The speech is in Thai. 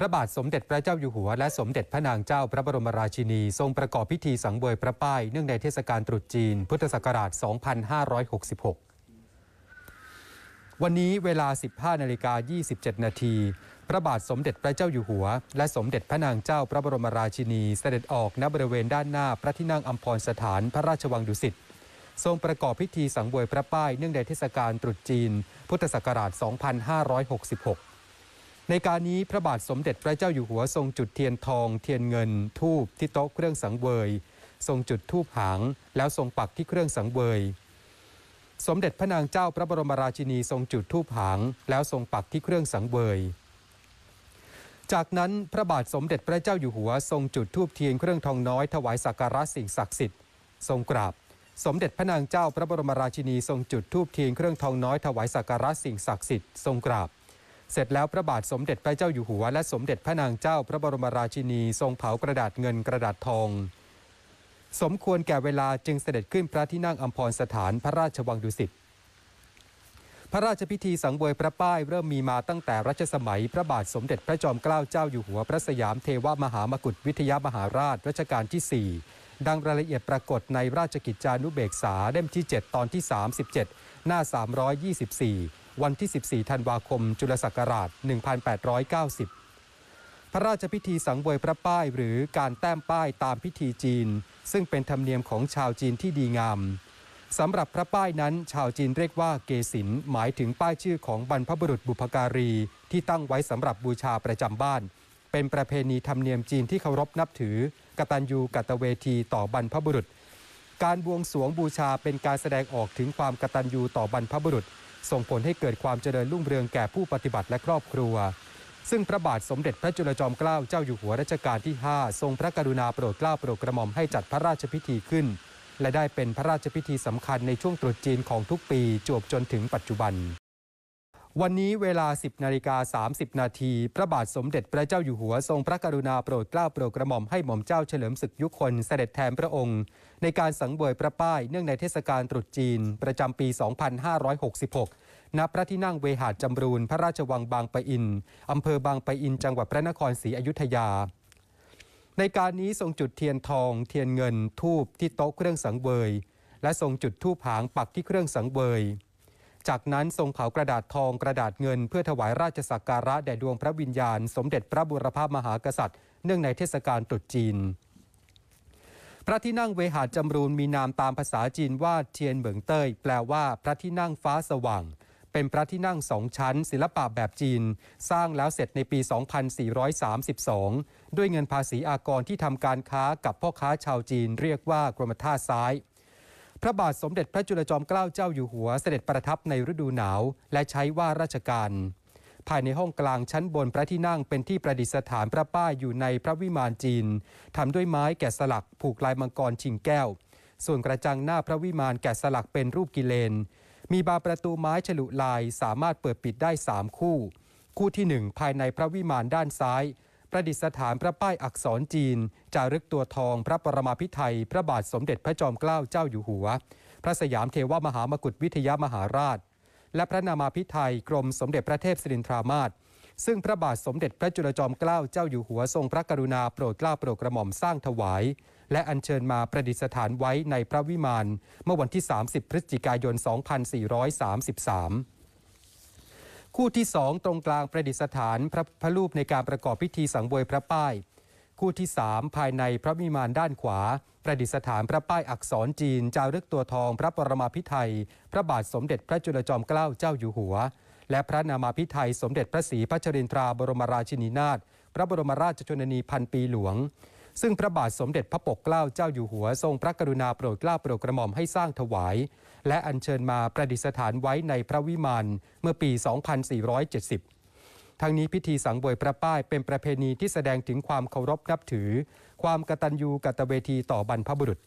พระบาท สมเด็จพระเจ้าอยู่หัว และสมเด็จพระนางเจ้า พระบรมราชินี ทรงประกอบพิธีสังเวยพระป้ายเนื่องในเทศกาลตรุษจีน พุทธศักราช 2566 วันนี้เวลา 15นาฬิกา27นาทีพระบาทสมเด็จพระเจ้าอยู่หัว และสมเด็จพระนางเจ้าพระบรมราชินี เสด็จออกณบริเวณด้านหน้าพระที่นั่งอัมพรสถานพระราชวังดุสิตทรงประกอบพิธีสังเวยพระป้ายเนื่องในเทศกาลตรุษจีน พุทธศักราช 2566ในการนี้พระบาทสมเด็จพระเจ้าอยู่หัวทรงจุดเทียนทองเทียนเงินทูบที่โต๊ะเครื่องสังเวย ทรงจุดทูบหางแล้วทรงปักที่เครื่องสังเวย สมเด็จพระนางเจ้าพระบรมราชินีทรงจุดทูบหางแล้วทรงปักที่เครื่องสังเวยจากนั้นพระบาทสมเด็จพระเจ้าอยู่หัวทรงจุดทูบเทียนเครื่องทองน้อยถวายสักการะสิ่งศักดิ์สิทธิ์ทรงกราบ สมเด็จพระนางเจ้าพระบรมราชินีทรงจุดทูบเทียนเครื่องทองน้อยถวายสักการะสิ่งศักดิ์สิทธิ์ทรงกราบเสร็จแล้วพระบาทสมเด็จพระเจ้าอยู่หัวและสมเด็จพระนางเจ้าพระบรมราชินีทรงเผากระดาษเงินกระดาษทอง สมควรแก่เวลาจึงเสด็จขึ้นพระที่นั่งอัมพรสถานพระราชวังดุสิตพระราชพิธีสังเวยพระป้าย เริ่มมีมาตั้งแต่รัชสมัยพระบาทสมเด็จพระจอมเกล้าเจ้าอยู่หัวพระสยามเทวมหามกุฏวิทยามหาราชรัชกาลที่ 4 ดังรายละเอียดปรากฏในราชกิจจานุเบกษาเล่มที่ 7 ตอนที่ 37 หน้า 324วันที่ 14 ธันวาคม จุลศักราช 1890 พระราชพิธีสังเวยพระป้ายหรือการแต้มป้ายตามพิธีจีน ซึ่งเป็นธรรมเนียมของชาวจีนที่ดีงามสำหรับพระป้ายนั้นชาวจีนเรียกว่าเกศินหมายถึงป้ายชื่อของบรรพบุรุษบุพการี ที่ตั้งไว้สำหรับบูชาประจำบ้าน เป็นประเพณีธรรมเนียมจีนที่เคารพนับถือ กตัญญูกตเวทีต่อบรรพบุรุษ การบวงสรวงบูชาเป็นการแสดงออกถึงความกตัญญูต่อบรรพบุรุษส่งผลให้เกิดความเจริญรุ่งเรืองแก่ผู้ปฏิบัติและครอบครัว ซึ่งพระบาทสมเด็จพระจุลจอมเกล้าเจ้าอยู่หัวรัชกาลที่ 5 ทรงพระกรุณาโปรดเกล้าโปรดกระหม่อมให้จัดพระราชพิธีขึ้น และได้เป็นพระราชพิธีสำคัญในช่วงตรุษจีนของทุกปี จวบจนถึงปัจจุบันวันนี้เวลา 10 นาฬิกา 30 นาทีพระบาทสมเด็จพระเจ้าอยู่หัวทรงพระกรุณาโปรดเกล้าโปรดกระหม่อมให้หม่อมเจ้าเฉลิมศึกยุคนเสด็จแทนพระองค์ ในการสังเวยพระป้ายเนื่องในเทศกาลตรุษจีน ประจำปี 2566 ณ พระที่นั่งเวหาจำรูน พระราชวังบางปะอิน อำเภอบางปะอิน จังหวัดพระนครศรีอยุธยา ในการนี้ทรงจุดเทียนทอง เทียนเงินทูบที่โต๊ะเครื่องสังเวยและทรงจุดทูบหางปักที่เครื่องสังเวยจากนั้น ทรงเผากระดาษทองกระดาษเงินเพื่อถวายราชสักการะ แด่ดวงพระวิญญาณ สมเด็จพระบุรพามหากษัตริย์เนื่องในเทศกาลตรุษจีน พระที่นั่งเวหาจำรูนมีนามตามภาษาจีนว่า เทียนเหมิงเต้ย แปลว่าพระที่นั่งฟ้าสว่าง เป็นพระที่นั่งสองชั้น ศิลปะแบบจีน สร้างแล้วเสร็จในปี 2432 ด้วยเงินภาษีอากรที่ทำการค้ากับพ่อค้าชาวจีนเรียกว่ากรมท่าซ้ายพระบาทสมเด็จพระจุลจอมเกล้าเจ้าอยู่หัวเสด็จประทับในฤดูหนาว และใช้ว่าราชการ ภายในห้องกลางชั้นบนพระที่นั่งเป็นที่ประดิษฐานพระป้ายอยู่ในพระวิมานจีนทำด้วยไม้แกะสลักผูกลายมังกรชิงแก้ว ส่วนกระจังหน้าพระวิมานแกะสลักเป็นรูปกิเลน มีบานประตูไม้ฉลุลายสามารถเปิดปิดได้3คู่ คู่ที่1ภายในพระวิมานด้านซ้ายประดิษฐานพระป้ายอักษรจีน จารึกตัวทองพระปรมาพิไทยพระบาทสมเด็จพระจอมเกล้าเจ้าอยู่หัว พระสยามเทวมหามกุฏวิทยามหาราช และพระนามาพิไทยกรมสมเด็จพระเทพสิรินทรามาศซึ่งพระบาทสมเด็จพระจุลจอมเกล้าเจ้าอยู่หัวทรง พระกรุณาโปรดเกล้าโปรดกระหม่อมสร้างถวาย และอัญเชิญมาประดิษฐานไว้ในพระวิมานเมื่อวันที่ 30 พฤศจิกายน 2433คู่ที่สองตรงกลางประดิษฐานพระพระรูปในการประกอบพิธีสังเวยพระป้าย คู่ที่สามภายในพระมิมานด้านขวา ประดิษฐานพระป้ายอักษรจีนจารึกตัวทองพระปรมาพิไทยพระบาทสมเด็จพระจุลจอมเกล้าเจ้าอยู่หัว และพระนามาพิไทยสมเด็จพระศรีพัชรินทราบรมราชินีนาถพระบรมราชชนนีพันปีหลวงซึ่งพระบาทสมเด็จพระปกเกล้าเจ้าอยู่หัว ทรงพระกรุณาโปรดเกล้าโปรดกระหม่อมให้สร้างถวาย และอัญเชิญมาประดิษฐานไว้ในพระวิมานเมื่อปี 2470 ทั้งนี้พิธีสังเวยพระป้ายเป็นประเพณีที่แสดงถึงความเคารพนับถือ ความกตัญญูกตเวทีต่อบรรพบุรุษ